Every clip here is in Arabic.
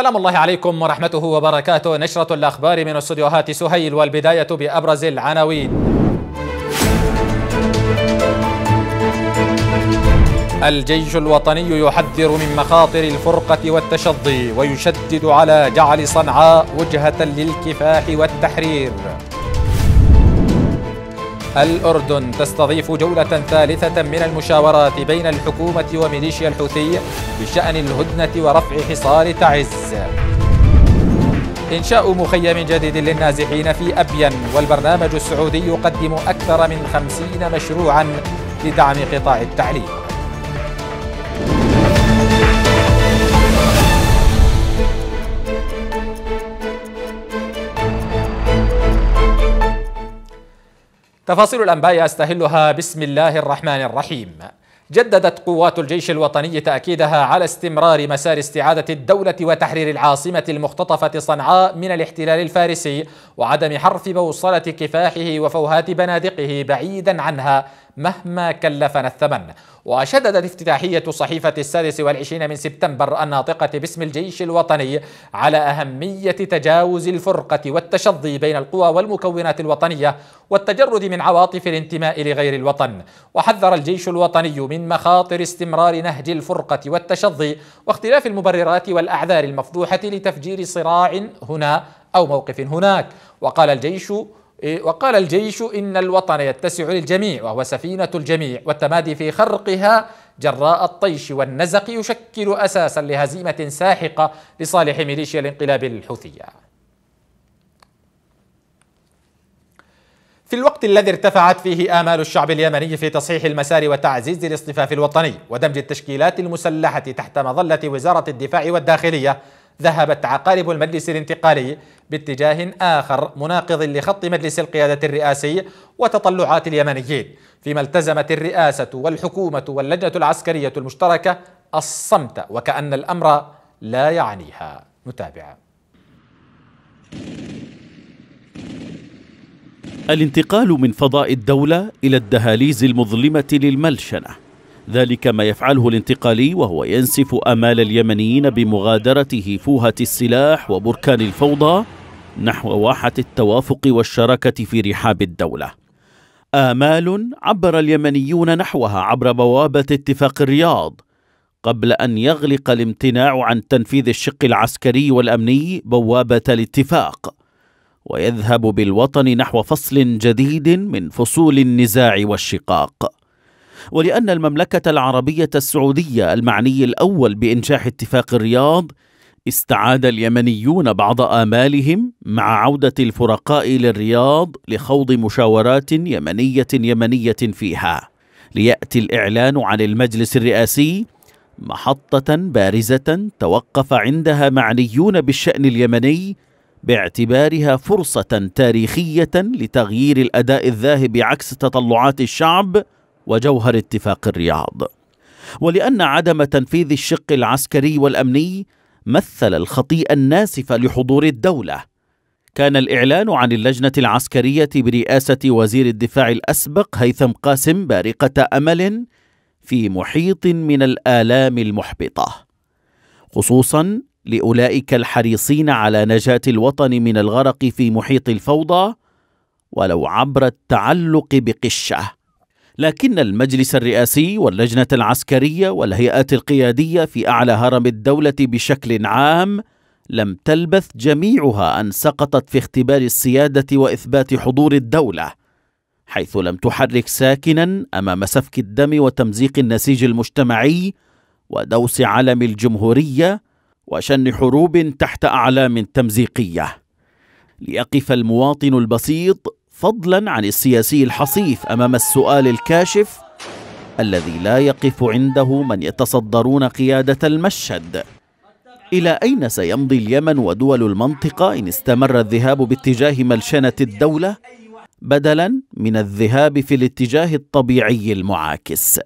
سلام الله عليكم ورحمته وبركاته نشرة الأخبار من استديوهات سهيل والبداية بأبرز العناوين الجيش الوطني يحذر من مخاطر الفرقة والتشظي ويشدد على جعل صنعاء وجهة للكفاح والتحرير الأردن تستضيف جولة ثالثة من المشاورات بين الحكومة وميليشيا الحوثي بشأن الهدنة ورفع حصار تعز إنشاء مخيم جديد للنازحين في أبين والبرنامج السعودي يقدم أكثر من خمسين مشروعا لدعم قطاع التعليم تفاصيل الأنباء أستهلها بسم الله الرحمن الرحيم جددت قوات الجيش الوطني تأكيدها على استمرار مسار استعادة الدولة وتحرير العاصمة المختطفة صنعاء من الاحتلال الفارسي وعدم حرف بوصلة كفاحه وفوهات بنادقه بعيدا عنها مهما كلفنا الثمن وشددت افتتاحية صحيفة السادس والعشرين من سبتمبر الناطقة باسم الجيش الوطني على أهمية تجاوز الفرقة والتشظي بين القوى والمكونات الوطنية والتجرد من عواطف الانتماء لغير الوطن وحذر الجيش الوطني من مخاطر استمرار نهج الفرقة والتشظي واختلاف المبررات والأعذار المفضوحة لتفجير صراع هنا أو موقف هناك وقال الجيش إيه، وقال الجيش إن الوطن يتسع للجميع وهو سفينة الجميع والتمادي في خرقها جراء الطيش والنزق يشكل أساسا لهزيمة ساحقة لصالح ميليشيا الانقلاب الحوثية في الوقت الذي ارتفعت فيه آمال الشعب اليمني في تصحيح المسار وتعزيز الاصطفاف الوطني ودمج التشكيلات المسلحة تحت مظلة وزارة الدفاع والداخلية ذهبت عقارب المجلس الانتقالي باتجاه آخر مناقض لخط مجلس القيادة الرئاسي وتطلعات اليمنيين فيما التزمت الرئاسة والحكومة واللجنة العسكرية المشتركة الصمت وكأن الأمر لا يعنيها نتابع الانتقال من فضاء الدولة إلى الدهاليز المظلمة للملشنة ذلك ما يفعله الانتقالي وهو ينسف امال اليمنيين بمغادرته فوهه السلاح وبركان الفوضى نحو واحه التوافق والشراكه في رحاب الدوله امال عبر اليمنيون نحوها عبر بوابه اتفاق الرياض قبل ان يغلق الامتناع عن تنفيذ الشق العسكري والامني بوابه الاتفاق ويذهب بالوطن نحو فصل جديد من فصول النزاع والشقاق ولأن المملكة العربية السعودية المعني الأول بإنشاح اتفاق الرياض استعاد اليمنيون بعض آمالهم مع عودة الفرقاء للرياض لخوض مشاورات يمنية يمنية فيها ليأتي الإعلان عن المجلس الرئاسي محطة بارزة توقف عندها معنيون بالشأن اليمني باعتبارها فرصة تاريخية لتغيير الأداء الذاهب عكس تطلعات الشعب وجوهر اتفاق الرياض ولان عدم تنفيذ الشق العسكري والامني مثل الخطيئه الناسفه لحضور الدوله كان الاعلان عن اللجنه العسكريه برئاسه وزير الدفاع الاسبق هيثم قاسم بارقه امل في محيط من الالام المحبطه خصوصا لاولئك الحريصين على نجاه الوطن من الغرق في محيط الفوضى ولو عبر التعلق بقشه لكن المجلس الرئاسي واللجنة العسكرية والهيئات القيادية في أعلى هرم الدولة بشكل عام لم تلبث جميعها أن سقطت في اختبار السيادة وإثبات حضور الدولة، حيث لم تحرك ساكنا أمام سفك الدم وتمزيق النسيج المجتمعي ودوس علم الجمهورية وشن حروب تحت أعلام تمزيقية. ليقف المواطن البسيط فضلا عن السياسي الحصيف امام السؤال الكاشف الذي لا يقف عنده من يتصدرون قياده المشهد الى اين سيمضي اليمن ودول المنطقه ان استمر الذهاب باتجاه ملشنه الدوله بدلا من الذهاب في الاتجاه الطبيعي المعاكس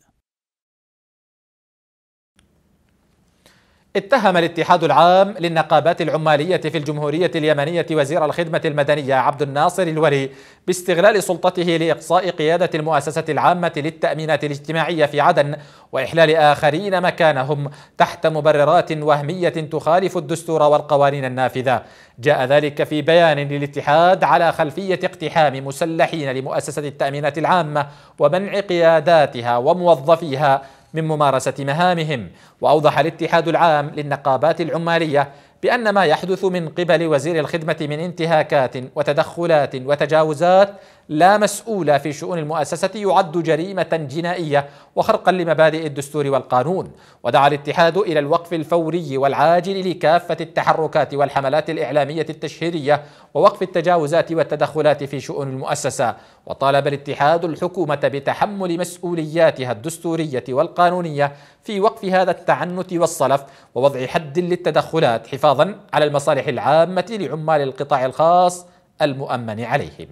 اتهم الاتحاد العام للنقابات العمالية في الجمهورية اليمنية وزير الخدمة المدنية عبد الناصر الولي باستغلال سلطته لإقصاء قيادة المؤسسة العامة للتأمينات الاجتماعية في عدن وإحلال آخرين مكانهم تحت مبررات وهمية تخالف الدستور والقوانين النافذة جاء ذلك في بيان للاتحاد على خلفية اقتحام مسلحين لمؤسسة التأمينات العامة ومنع قياداتها وموظفيها من ممارسة مهامهم وأوضح الاتحاد العام للنقابات العمالية بأن ما يحدث من قبل وزير الخدمة من انتهاكات وتدخلات وتجاوزات لا مسؤول في شؤون المؤسسة يعد جريمة جنائية وخرقا لمبادئ الدستور والقانون ودعا الاتحاد إلى الوقف الفوري والعاجل لكافة التحركات والحملات الإعلامية التشهيرية ووقف التجاوزات والتدخلات في شؤون المؤسسة وطالب الاتحاد الحكومة بتحمل مسؤولياتها الدستورية والقانونية في وقف هذا التعنت والصلف ووضع حد للتدخلات حفاظا على المصالح العامة لعمال القطاع الخاص المؤمن عليهم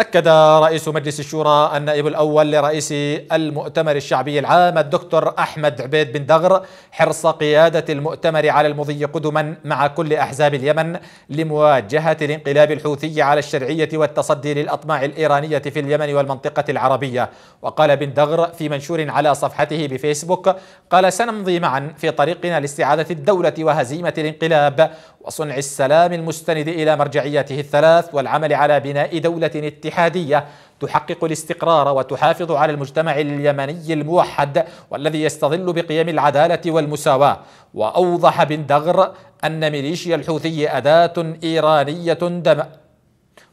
أكد رئيس مجلس الشورى النائب الأول لرئيس المؤتمر الشعبي العام الدكتور أحمد عبيد بن دغر حرص قيادة المؤتمر على المضي قدما مع كل أحزاب اليمن لمواجهة الانقلاب الحوثي على الشرعية والتصدي للأطماع الإيرانية في اليمن والمنطقة العربية وقال بن دغر في منشور على صفحته بفيسبوك قال سنمضي معا في طريقنا لاستعادة الدولة وهزيمة الانقلاب وصنع السلام المستند إلى مرجعياته الثلاث والعمل على بناء دولة اتحادية تحقق الاستقرار وتحافظ على المجتمع اليمني الموحد والذي يستظل بقيم العدالة والمساواة وأوضح بن دغر أن ميليشيا الحوثي أداة إيرانية دم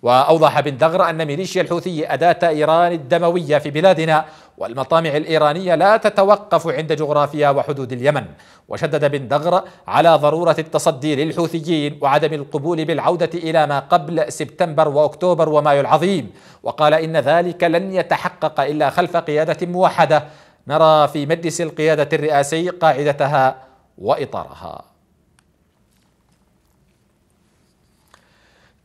وأوضح بن دغر أن ميليشيا الحوثي أداة إيران الدموية في بلادنا والمطامع الإيرانية لا تتوقف عند جغرافيا وحدود اليمن وشدد بن دغر على ضرورة التصدي للحوثيين وعدم القبول بالعودة إلى ما قبل سبتمبر وأكتوبر ومايو العظيم وقال إن ذلك لن يتحقق إلا خلف قيادة موحدة نرى في مجلس القيادة الرئاسي قاعدتها وإطارها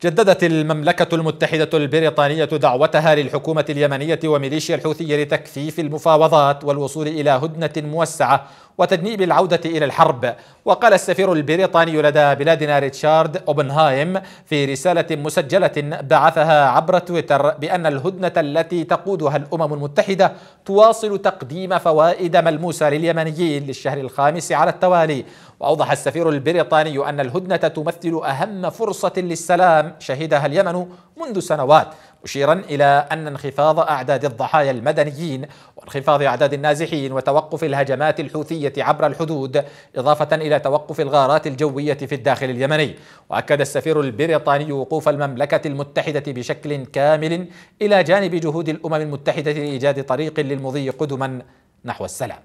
جددت المملكة المتحدة البريطانية دعوتها للحكومة اليمنية وميليشيا الحوثية لتكثيف المفاوضات والوصول إلى هدنة موسعة وتجنيب العودة إلى الحرب وقال السفير البريطاني لدى بلادنا ريتشارد أوبنهايم في رسالة مسجلة بعثها عبر تويتر بأن الهدنة التي تقودها الأمم المتحدة تواصل تقديم فوائد ملموسة لليمنيين للشهر الخامس على التوالي وأوضح السفير البريطاني أن الهدنة تمثل أهم فرصة للسلام شهدها اليمن منذ سنوات مشيرا إلى أن انخفاض أعداد الضحايا المدنيين وانخفاض أعداد النازحين وتوقف الهجمات الحوثية عبر الحدود إضافة إلى توقف الغارات الجوية في الداخل اليمني وأكد السفير البريطاني وقوف المملكة المتحدة بشكل كامل إلى جانب جهود الأمم المتحدة لإيجاد طريق للمضي قدما نحو السلام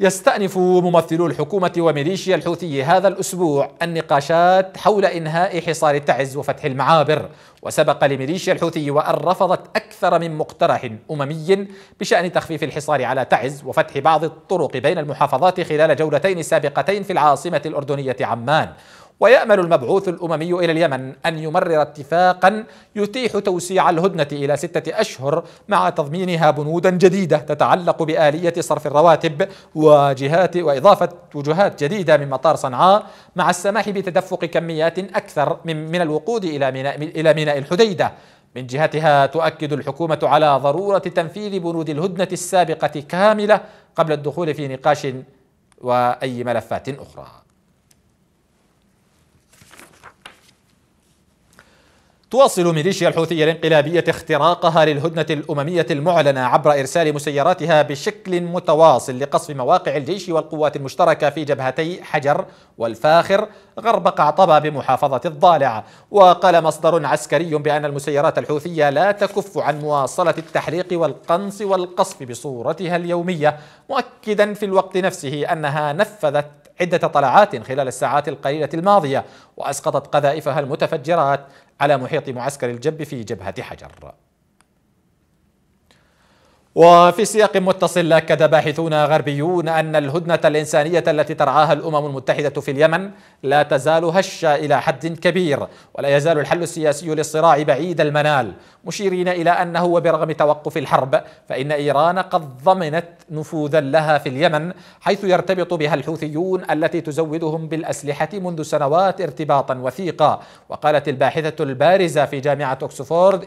يستأنف ممثلو الحكومة وميليشيا الحوثي هذا الأسبوع النقاشات حول إنهاء حصار تعز وفتح المعابر وسبق لميليشيا الحوثي وأن رفضت أكثر من مقترح أممي بشأن تخفيف الحصار على تعز وفتح بعض الطرق بين المحافظات خلال جولتين سابقتين في العاصمة الأردنية عمان ويأمل المبعوث الأممي إلى اليمن أن يمرر اتفاقا يتيح توسيع الهدنة إلى ستة أشهر مع تضمينها بنودا جديدة تتعلق بآلية صرف الرواتب وجهات وإضافة وجهات جديدة من مطار صنعاء مع السماح بتدفق كميات أكثر من, من الوقود إلى ميناء, إلى ميناء الحديدة من جهتها تؤكد الحكومة على ضرورة تنفيذ بنود الهدنة السابقة كاملة قبل الدخول في نقاش وأي ملفات أخرى تواصل ميليشيا الحوثية الانقلابية اختراقها للهدنة الأممية المعلنة عبر إرسال مسيراتها بشكل متواصل لقصف مواقع الجيش والقوات المشتركة في جبهتي حجر والفاخر غرب قعطبة بمحافظة الضالع وقال مصدر عسكري بأن المسيرات الحوثية لا تكف عن مواصلة التحريق والقنص والقصف بصورتها اليومية مؤكدا في الوقت نفسه أنها نفذت عدة طلعات خلال الساعات القليلة الماضية وأسقطت قذائفها المتفجرات على محيط معسكر الجب في جبهة حجر وفي سياق متصل اكد باحثون غربيون ان الهدنه الانسانيه التي ترعاها الامم المتحده في اليمن لا تزال هشه الى حد كبير ولا يزال الحل السياسي للصراع بعيد المنال مشيرين الى انه وبرغم توقف الحرب فان ايران قد ضمنت نفوذا لها في اليمن حيث يرتبط بها الحوثيون التي تزودهم بالاسلحه منذ سنوات ارتباطا وثيقا وقالت الباحثه البارزه في جامعه أكسفورد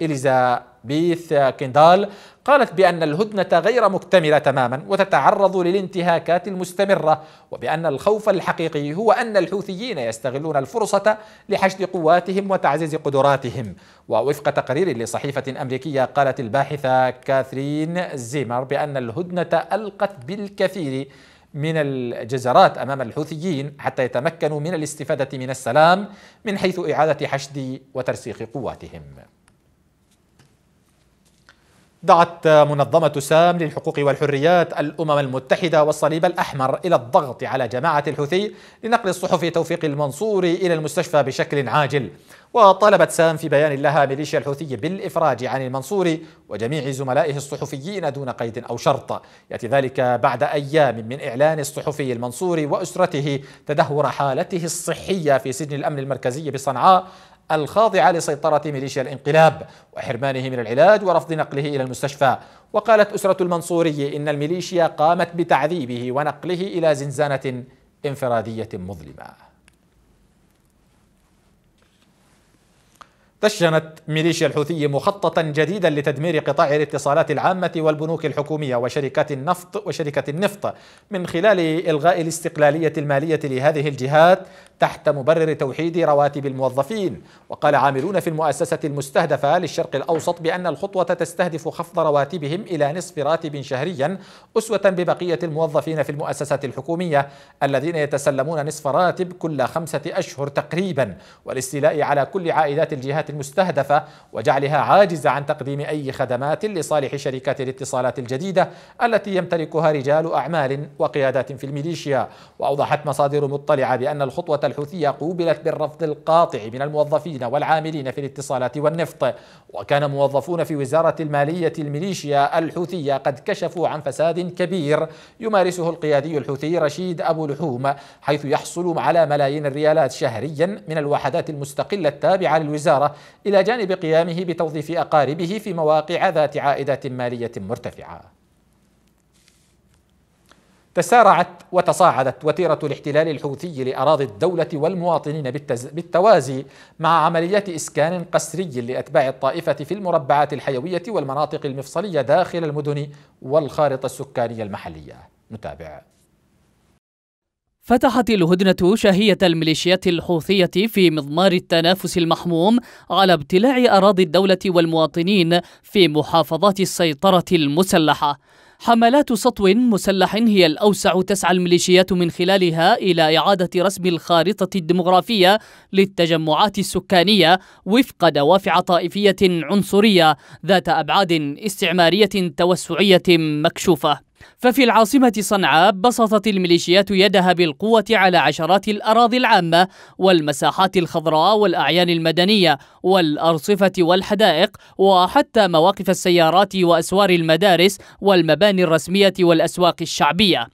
اليزا بيث كندال قالت بأن الهدنة غير مكتملة تماما وتتعرض للانتهاكات المستمرة وبأن الخوف الحقيقي هو أن الحوثيين يستغلون الفرصة لحشد قواتهم وتعزيز قدراتهم ووفق تقرير لصحيفة أمريكية قالت الباحثة كاثرين زيمر بأن الهدنة ألقت بالكثير من الجزرات امام الحوثيين حتى يتمكنوا من الاستفاده من السلام من حيث اعاده حشد وترسيخ قواتهم دعت منظمة سام للحقوق والحريات الأمم المتحدة والصليب الأحمر إلى الضغط على جماعة الحوثي لنقل الصحفي توفيق المنصوري إلى المستشفى بشكل عاجل وطالبت سام في بيان لها ميليشيا الحوثي بالإفراج عن المنصوري وجميع زملائه الصحفيين دون قيد أو شرط يأتي ذلك بعد أيام من إعلان الصحفي المنصوري وأسرته تدهور حالته الصحية في سجن الأمن المركزي بصنعاء الخاضعة لسيطرة ميليشيا الانقلاب وحرمانه من العلاج ورفض نقله إلى المستشفى وقالت أسرة المنصوري إن الميليشيا قامت بتعذيبه ونقله إلى زنزانة انفرادية مظلمة دشنت ميليشيا الحوثي مخططا جديدا لتدمير قطاع الاتصالات العامة والبنوك الحكومية وشركات النفط وشركة النفط من خلال إلغاء الاستقلالية المالية لهذه الجهات تحت مبرر توحيد رواتب الموظفين وقال عاملون في المؤسسة المستهدفة للشرق الأوسط بأن الخطوة تستهدف خفض رواتبهم إلى نصف راتب شهريا أسوة ببقية الموظفين في المؤسسة الحكومية الذين يتسلمون نصف راتب كل خمسة أشهر تقريبا والاستيلاء على كل عائدات الجهات المستهدفة وجعلها عاجزة عن تقديم أي خدمات لصالح شركات الاتصالات الجديدة التي يمتلكها رجال أعمال وقيادات في الميليشيا وأوضحت مصادر مطلعة بأن الخطوة الحوثية قوبلت بالرفض القاطع من الموظفين والعاملين في الاتصالات والنفط وكان موظفون في وزارة المالية الميليشيا الحوثية قد كشفوا عن فساد كبير يمارسه القيادي الحوثي رشيد أبو لحوم حيث يحصل على ملايين الريالات شهريا من الوحدات المستقلة التابعة للوزارة إلى جانب قيامه بتوظيف أقاربه في مواقع ذات عائدات مالية مرتفعة تسارعت وتصاعدت وتيرة الاحتلال الحوثي لأراضي الدولة والمواطنين بالتز... بالتوازي مع عمليات إسكان قسري لأتباع الطائفة في المربعات الحيوية والمناطق المفصلية داخل المدن والخارطة السكانية المحلية نتابع فتحت الهدنة شهية الميليشيات الحوثية في مضمار التنافس المحموم على ابتلاع أراضي الدولة والمواطنين في محافظات السيطرة المسلحة حملات سطو مسلح هي الأوسع تسعى الميليشيات من خلالها إلى إعادة رسم الخارطة الديمغرافية للتجمعات السكانية وفق دوافع طائفية عنصرية ذات أبعاد استعمارية توسعية مكشوفة ففي العاصمة صنعاء بسطت الميليشيات يدها بالقوة على عشرات الأراضي العامة والمساحات الخضراء والأعيان المدنية والأرصفة والحدائق وحتى مواقف السيارات وأسوار المدارس والمباني الرسمية والأسواق الشعبية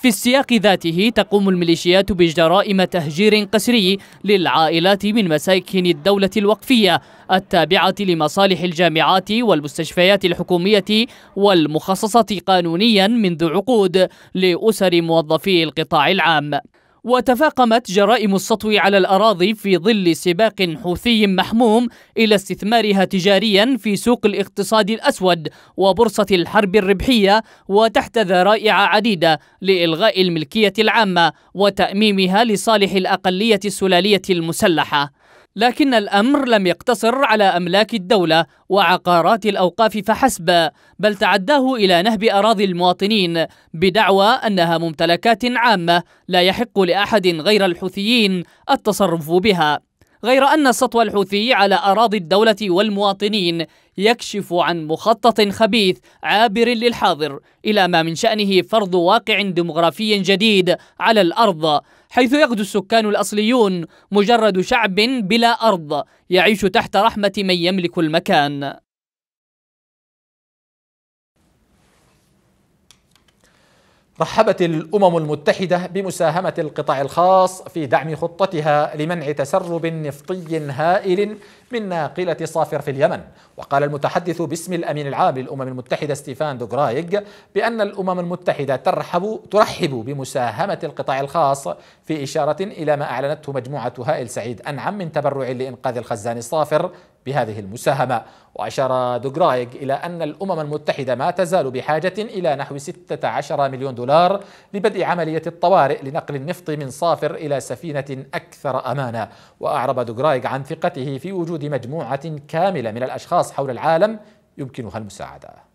في السياق ذاته تقوم الميليشيات بجرائم تهجير قسري للعائلات من مساكن الدولة الوقفية التابعة لمصالح الجامعات والمستشفيات الحكومية والمخصصة قانونيا منذ عقود لأسر موظفي القطاع العام وتفاقمت جرائم السطو على الأراضي في ظل سباق حوثي محموم إلى استثمارها تجاريا في سوق الاقتصاد الأسود وبورصة الحرب الربحية وتحت ذرائع عديدة لإلغاء الملكية العامة وتأميمها لصالح الأقلية السلالية المسلحة لكن الامر لم يقتصر على املاك الدوله وعقارات الاوقاف فحسب بل تعداه الى نهب اراضي المواطنين بدعوى انها ممتلكات عامه لا يحق لاحد غير الحوثيين التصرف بها غير أن السطو الحوثي على أراضي الدولة والمواطنين يكشف عن مخطط خبيث عابر للحاضر إلى ما من شأنه فرض واقع ديمغرافي جديد على الأرض حيث يغدو السكان الأصليون مجرد شعب بلا أرض يعيش تحت رحمة من يملك المكان رحبت الامم المتحده بمساهمه القطاع الخاص في دعم خطتها لمنع تسرب نفطي هائل من ناقله صافر في اليمن وقال المتحدث باسم الامين العام للامم المتحده ستيفان دوغرايج بان الامم المتحده ترحب ترحب بمساهمه القطاع الخاص في اشاره الى ما اعلنته مجموعه هائل سعيد انعم من تبرع لانقاذ الخزان الصافر بهذه المساهمة وأشار دوغرايغ إلى أن الأمم المتحدة ما تزال بحاجة إلى نحو 16 مليون دولار لبدء عملية الطوارئ لنقل النفط من صافر إلى سفينة أكثر أمانة وأعرب دوغرايغ عن ثقته في وجود مجموعة كاملة من الأشخاص حول العالم يمكنها المساعده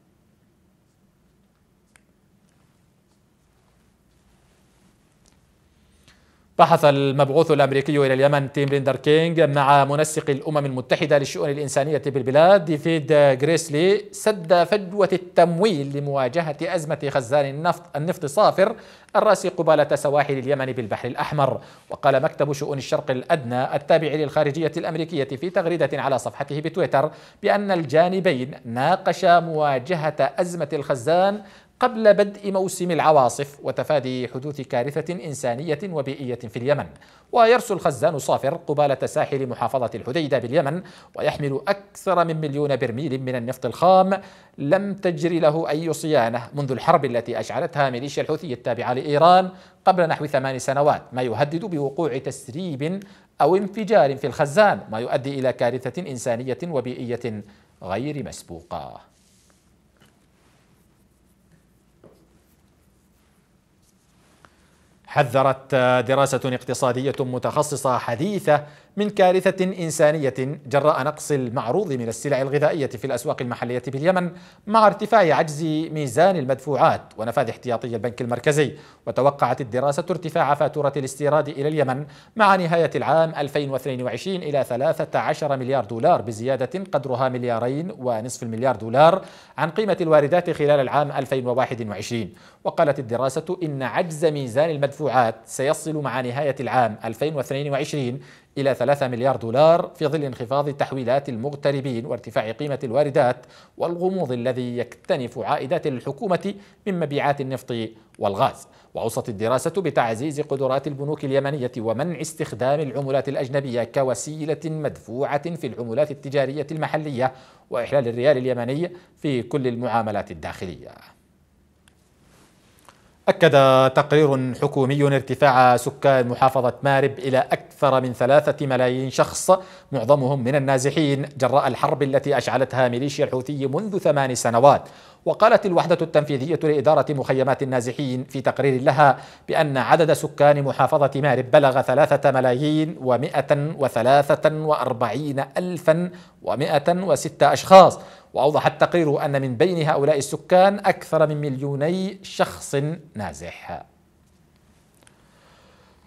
بحث المبعوث الامريكي الى اليمن تيم ليندر كينغ مع منسق الامم المتحده للشؤون الانسانيه بالبلاد ديفيد غريسلي سد فجوه التمويل لمواجهه ازمه خزان النفط النفط الصافر الراسي قبالة سواحل اليمن بالبحر الأحمر وقال مكتب شؤون الشرق الأدنى التابع للخارجية الأمريكية في تغريدة على صفحته بتويتر بأن الجانبين ناقشا مواجهة أزمة الخزان قبل بدء موسم العواصف وتفادي حدوث كارثة إنسانية وبيئية في اليمن ويرسل خزان صافر قبالة ساحل محافظة الحديدة باليمن ويحمل أكثر من مليون برميل من النفط الخام لم تجري له أي صيانة منذ الحرب التي أشعلتها ميليشيا الحوثي التابعة لإيران قبل نحو ثمان سنوات ما يهدد بوقوع تسريب أو انفجار في الخزان ما يؤدي إلى كارثة إنسانية وبيئية غير مسبوقه حذرت دراسة اقتصادية متخصصة حديثة من كارثة إنسانية جراء نقص المعروض من السلع الغذائية في الأسواق المحلية باليمن مع ارتفاع عجز ميزان المدفوعات ونفاذ احتياطي البنك المركزي وتوقعت الدراسة ارتفاع فاتورة الاستيراد إلى اليمن مع نهاية العام 2022 إلى 13 مليار دولار بزيادة قدرها مليارين ونصف المليار دولار عن قيمة الواردات خلال العام 2021 وقالت الدراسة إن عجز ميزان المدفوعات سيصل مع نهاية العام 2022 إلى 3 مليار دولار في ظل انخفاض تحويلات المغتربين وارتفاع قيمة الواردات والغموض الذي يكتنف عائدات الحكومة من مبيعات النفط والغاز وأوصت الدراسة بتعزيز قدرات البنوك اليمنية ومنع استخدام العملات الأجنبية كوسيلة مدفوعة في العملات التجارية المحلية وإحلال الريال اليمني في كل المعاملات الداخلية أكد تقرير حكومي ارتفاع سكان محافظة مارب إلى أكثر من ثلاثة ملايين شخص معظمهم من النازحين جراء الحرب التي أشعلتها ميليشيا الحوثي منذ ثمان سنوات وقالت الوحدة التنفيذية لإدارة مخيمات النازحين في تقرير لها بأن عدد سكان محافظة مارب بلغ ثلاثة ملايين ومائة وثلاثة وأربعين ألفا ومائة وستة أشخاص وأوضح التقرير أن من بين هؤلاء السكان أكثر من مليوني شخص نازح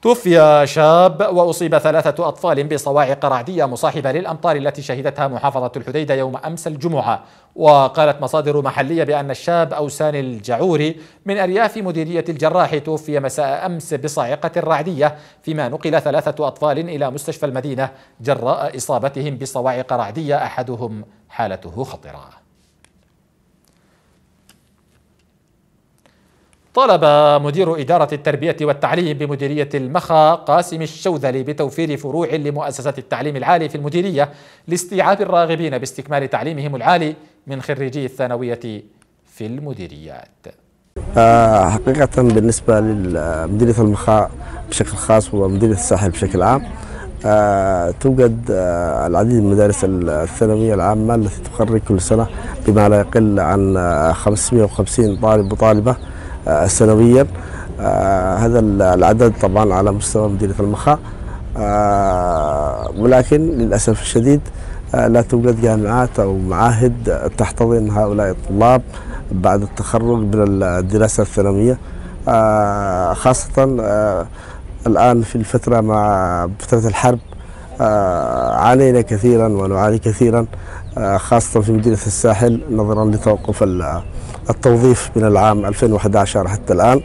توفي شاب وأصيب ثلاثة أطفال بصواعق رعدية مصاحبة للأمطار التي شهدتها محافظة الحديدة يوم أمس الجمعة وقالت مصادر محلية بأن الشاب أوسان الجعوري من أرياف مديرية الجراح توفي مساء أمس بصاعقة رعدية فيما نقل ثلاثة أطفال إلى مستشفى المدينة جراء إصابتهم بصواعق رعدية أحدهم حالته خطره طالب مدير إدارة التربية والتعليم بمديرية المخا قاسم الشوذلي بتوفير فروع لمؤسسات التعليم العالي في المديرية لاستيعاب الراغبين باستكمال تعليمهم العالي من خريجي الثانوية في المديريات آه، حقيقة بالنسبة لمديرية المخا بشكل خاص ومديرية الساحل بشكل عام آه، توجد آه، العديد من المدارس الثانوية العامة التي تخرج كل سنة بما لا يقل عن 550 طالب وطالبة آه، سنويا آه، هذا العدد طبعا على مستوى مدينة المخا آه، ولكن للأسف الشديد لا توجد جامعات أو معاهد تحتضن هؤلاء الطلاب بعد التخرج من الدراسة الثانوية خاصة الآن في الفترة مع فترة الحرب آه، عانينا كثيرا ونعاني كثيرا آه، خاصة في مدينة الساحل نظرا لتوقف التوظيف من العام 2011 حتى الآن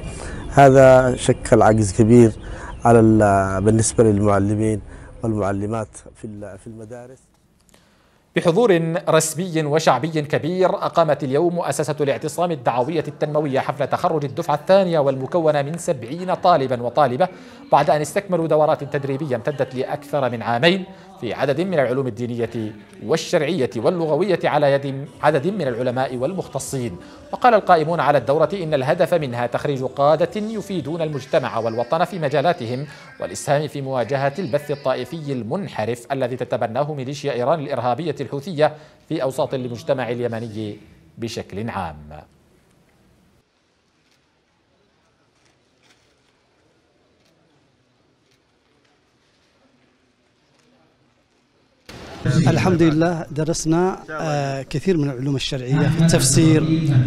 هذا شكل عجز كبير على بالنسبة للمعلمين والمعلمات في المدارس بحضور رسمي وشعبي كبير أقامت اليوم مؤسسة الاعتصام الدعوية التنموية حفل تخرج الدفعة الثانية والمكونة من سبعين طالبا وطالبة بعد أن استكملوا دورات تدريبية امتدت لأكثر من عامين في عدد من العلوم الدينية والشرعية واللغوية على يد عدد من العلماء والمختصين وقال القائمون على الدورة إن الهدف منها تخريج قادة يفيدون المجتمع والوطن في مجالاتهم والإسهام في مواجهة البث الطائفي المنحرف الذي تتبناه ميليشيا إيران الإرهابية الحوثية في أوساط المجتمع اليمني بشكل عام الحمد لله درسنا آه، كثير من العلوم الشرعية في التفسير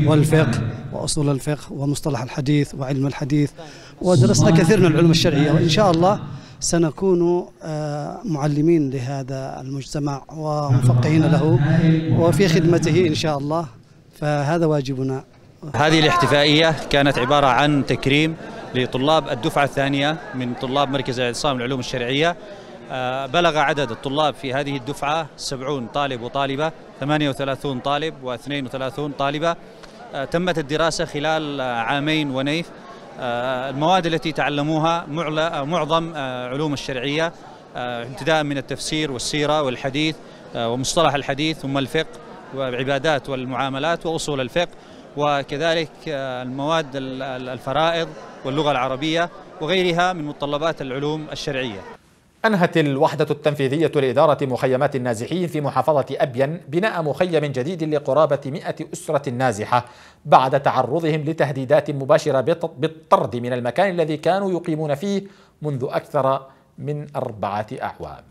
والفقه وأصول الفقه ومصطلح الحديث وعلم الحديث ودرسنا كثير من العلوم الشرعية وإن شاء الله سنكون آه، معلمين لهذا المجتمع ومفقهين له وفي خدمته إن شاء الله فهذا واجبنا هذه الاحتفائية كانت عبارة عن تكريم لطلاب الدفعة الثانية من طلاب مركز الاعتصام العلوم الشرعية آه، بلغ عدد الطلاب في هذه الدفعة 70 طالب وطالبة 38 طالب و32 طالبة آه، تمت الدراسة خلال عامين ونيف آه، المواد التي تعلموها معظم علوم الشرعية ابتداء من التفسير والسيرة والحديث ومصطلح الحديث ثم الفقه والعبادات والمعاملات وأصول الفقه وكذلك المواد الفرائض واللغة العربية وغيرها من متطلبات العلوم الشرعية أنهت الوحدة التنفيذية لإدارة مخيمات النازحين في محافظة أبين بناء مخيم جديد لقرابة 100 أسرة نازحة بعد تعرضهم لتهديدات مباشرة بالطرد من المكان الذي كانوا يقيمون فيه منذ أكثر من أربعة أعوام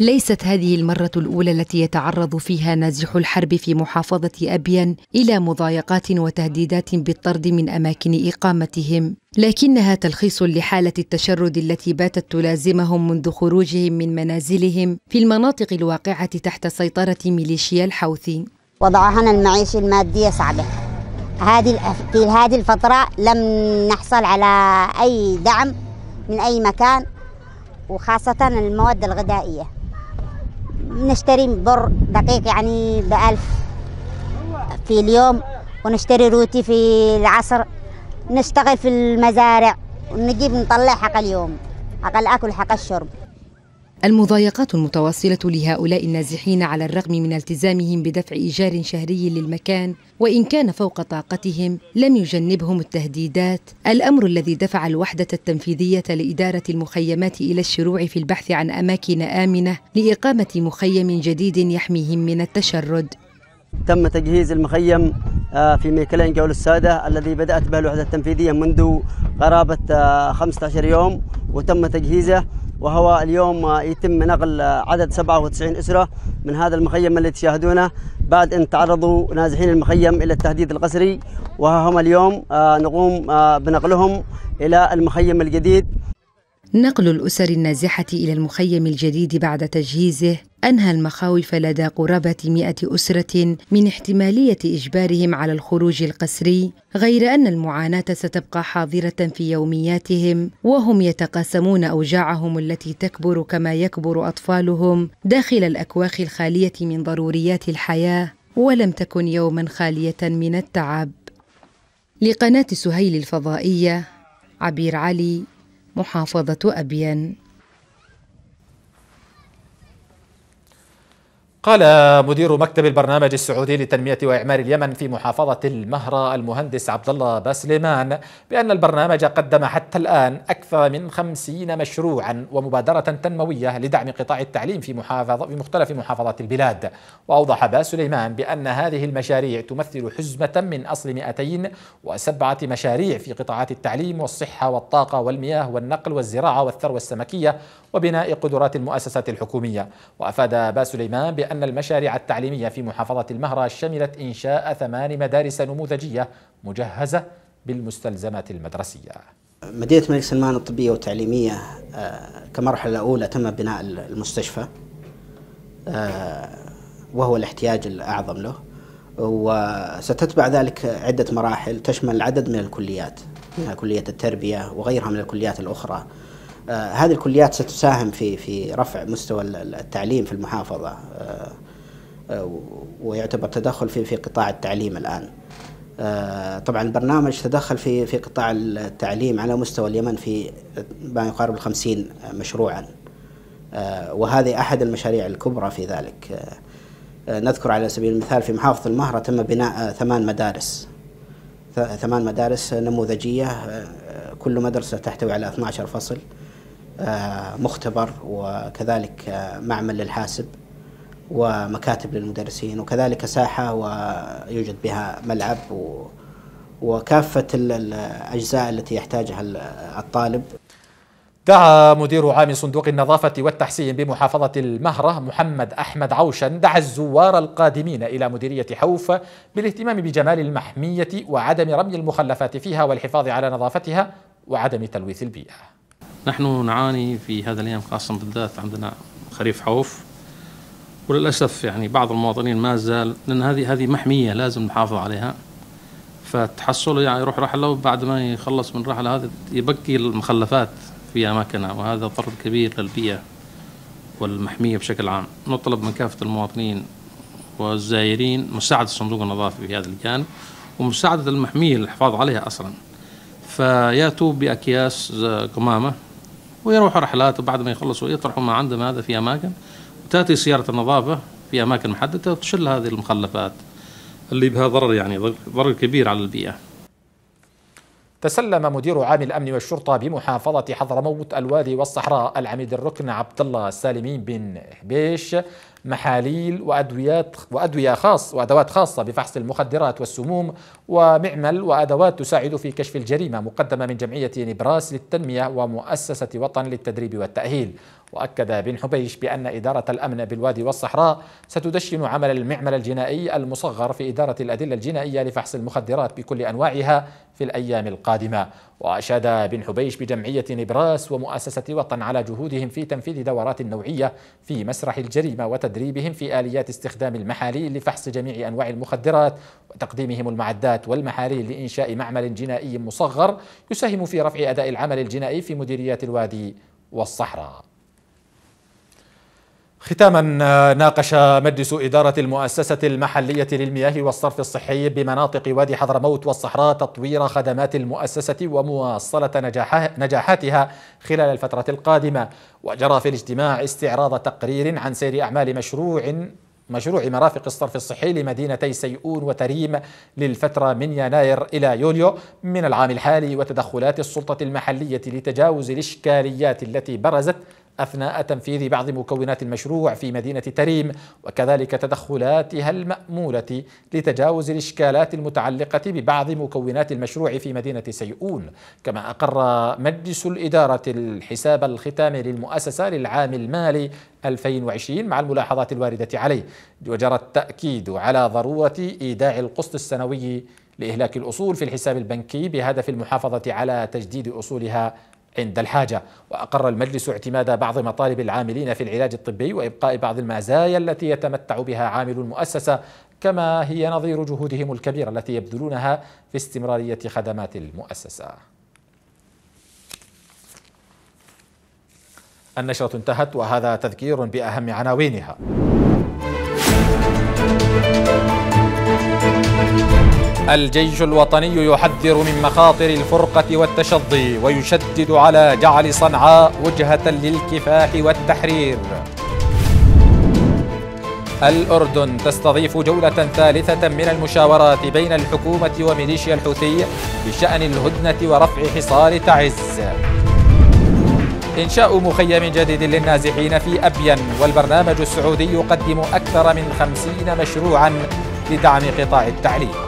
ليست هذه المرة الأولى التي يتعرض فيها نازح الحرب في محافظة أبيان إلى مضايقات وتهديدات بالطرد من أماكن إقامتهم لكنها تلخيص لحالة التشرد التي باتت تلازمهم منذ خروجهم من منازلهم في المناطق الواقعة تحت سيطرة ميليشيا الحوثي وضعهن المعيشة المادية صعبة هذه في هذه الفترة لم نحصل على أي دعم من أي مكان وخاصة المواد الغذائية نشتري بر دقيق يعني بألف في اليوم ونشتري روتي في العصر نشتغل في المزارع ونجيب نطلع حق اليوم حق الأكل حق الشرب المضايقات المتواصلة لهؤلاء النازحين على الرغم من التزامهم بدفع إيجار شهري للمكان وإن كان فوق طاقتهم لم يجنبهم التهديدات الأمر الذي دفع الوحدة التنفيذية لإدارة المخيمات إلى الشروع في البحث عن أماكن آمنة لإقامة مخيم جديد يحميهم من التشرد تم تجهيز المخيم آه، في ميكلين جول السادة الذي بدأت به الوحدة التنفيذية منذ قرابة 15 آه، يوم وتم تجهيزه وهو اليوم يتم نقل عدد 97 أسرة من هذا المخيم الذي تشاهدونه بعد أن تعرضوا نازحين المخيم إلى التهديد القسري وهم اليوم آه، نقوم آه، بنقلهم إلى المخيم الجديد نقل الأسر النازحة إلى المخيم الجديد بعد تجهيزه أنهى المخاوف لدى قرابة مئة أسرة من احتمالية إجبارهم على الخروج القسري غير أن المعاناة ستبقى حاضرة في يومياتهم وهم يتقاسمون أوجاعهم التي تكبر كما يكبر أطفالهم داخل الأكواخ الخالية من ضروريات الحياة ولم تكن يوما خالية من التعب لقناة سهيل الفضائية عبير علي محافظة أبين قال مدير مكتب البرنامج السعودي لتنمية وإعمار اليمن في محافظة المهرة المهندس عبد الله باسليمان بأن البرنامج قدم حتى الآن أكثر من خمسين مشروعا ومبادرة تنموية لدعم قطاع التعليم في محافظة في مختلف محافظات البلاد وأوضح باسليمان بأن هذه المشاريع تمثل حزمة من أصل 207 مشاريع في قطاعات التعليم والصحة والطاقة والمياه والنقل والزراعة والثروة السمكية وبناء قدرات المؤسسات الحكومية وأفاد باسليمان بأن أن المشاريع التعليمية في محافظة المهرة شملت إنشاء ثمان مدارس نموذجية مجهزة بالمستلزمات المدرسية مدينة الملك سلمان الطبية والتعليمية آه، كمرحلة أولى تم بناء المستشفى آه، وهو الاحتياج الأعظم له وستتبع ذلك عدة مراحل تشمل عدد من الكليات منها كلية التربية وغيرها من الكليات الأخرى آه، هذه الكليات ستساهم في في رفع مستوى التعليم في المحافظه آه، آه، ويعتبر تدخل في في قطاع التعليم الان. طبعا البرنامج تدخل في في قطاع التعليم على مستوى اليمن في ما يقارب ال 50 مشروعا. وهذه احد المشاريع الكبرى في ذلك. نذكر على سبيل المثال في محافظه المهره تم بناء ثمان مدارس. ثمان مدارس نموذجيه كل مدرسه تحتوي على 12 فصل. آه، مختبر وكذلك معمل للحاسب ومكاتب للمدرسين وكذلك ساحة ويوجد بها ملعب وكافة الأجزاء التي يحتاجها الطالب دعا مدير عام صندوق النظافة والتحسين بمحافظة المهرة محمد أحمد عوشا دعا الزوار القادمين إلى مديرية حوف بالاهتمام بجمال المحمية وعدم رمي المخلفات فيها والحفاظ على نظافتها وعدم تلويث البيئة نحن نعاني في هذا الأيام خاصة بالذات عندنا خريف حوف وللأسف يعني بعض المواطنين ما زال لأن هذه هذه محمية لازم نحافظ عليها فتحصله يعني يروح رحلة وبعد ما يخلص من رحلة هذه يبقي المخلفات في أماكنها وهذا ضرر كبير للبيئة والمحمية بشكل عام نطلب من كافة المواطنين والزائرين مساعدة صندوق النظافة في هذا الجانب ومساعدة المحمية للحفاظ عليها أصلا فياتوا بأكياس قمامة ويروحوا رحلات وبعد ما يخلصوا يطرحوا ما عندهم هذا في أماكن وتأتي سيارة النظافة في أماكن محددة وتشل هذه المخلفات اللي بها ضرر يعني ضرر كبير على البيئة تسلم مدير عام الأمن والشرطة بمحافظة حضرموت الوادي والصحراء العميد الركن عبد الله السالمين بن بيش محاليل وأدويات وأدوية خاص وأدوات خاصة بفحص المخدرات والسموم ومعمل وأدوات تساعد في كشف الجريمة مقدمة من جمعية نبراس للتنمية ومؤسسة وطن للتدريب والتأهيل وأكد بن حبيش بأن إدارة الأمن بالوادي والصحراء ستدشن عمل المعمل الجنائي المصغر في إدارة الأدلة الجنائية لفحص المخدرات بكل أنواعها في الأيام القادمة وأشاد بن حبيش بجمعية نبراس ومؤسسة وطن على جهودهم في تنفيذ دورات نوعية في مسرح الجريمة وتدريبهم في آليات استخدام المحاليل لفحص جميع أنواع المخدرات وتقديمهم المعدات والمحاليل لإنشاء معمل جنائي مصغر يساهم في رفع أداء العمل الجنائي في مديريات الوادي والصحراء ختاما آه، ناقش مجلس إدارة المؤسسة المحلية للمياه والصرف الصحي بمناطق وادي حضرموت والصحراء تطوير خدمات المؤسسة ومواصلة نجاحاتها خلال الفترة القادمة وجرى في الاجتماع استعراض تقرير عن سير أعمال مشروع مشروع مرافق الصرف الصحي لمدينتي سيئون وتريم للفترة من يناير إلى يوليو من العام الحالي وتدخلات السلطة المحلية لتجاوز الإشكاليات التي برزت أثناء تنفيذ بعض مكونات المشروع في مدينة تريم وكذلك تدخلاتها المأمولة لتجاوز الإشكالات المتعلقة ببعض مكونات المشروع في مدينة سيئون كما أقر مجلس الإدارة الحساب الختامي للمؤسسة للعام المالي 2020 مع الملاحظات الواردة عليه وجرى التأكيد على ضرورة إيداع القسط السنوي لإهلاك الأصول في الحساب البنكي بهدف المحافظة على تجديد أصولها عند الحاجة وأقر المجلس اعتماد بعض مطالب العاملين في العلاج الطبي وإبقاء بعض المزايا التي يتمتع بها عامل المؤسسة كما هي نظير جهودهم الكبيرة التي يبذلونها في استمرارية خدمات المؤسسة النشرة انتهت وهذا تذكير بأهم عناوينها الجيش الوطني يحذر من مخاطر الفرقة والتشظي ويشدد على جعل صنعاء وجهة للكفاح والتحرير الأردن تستضيف جولة ثالثة من المشاورات بين الحكومة وميليشيا الحوثي بشأن الهدنة ورفع حصار تعز إنشاء مخيم جديد للنازحين في أبين والبرنامج السعودي يقدم أكثر من خمسين مشروعا لدعم قطاع التعليم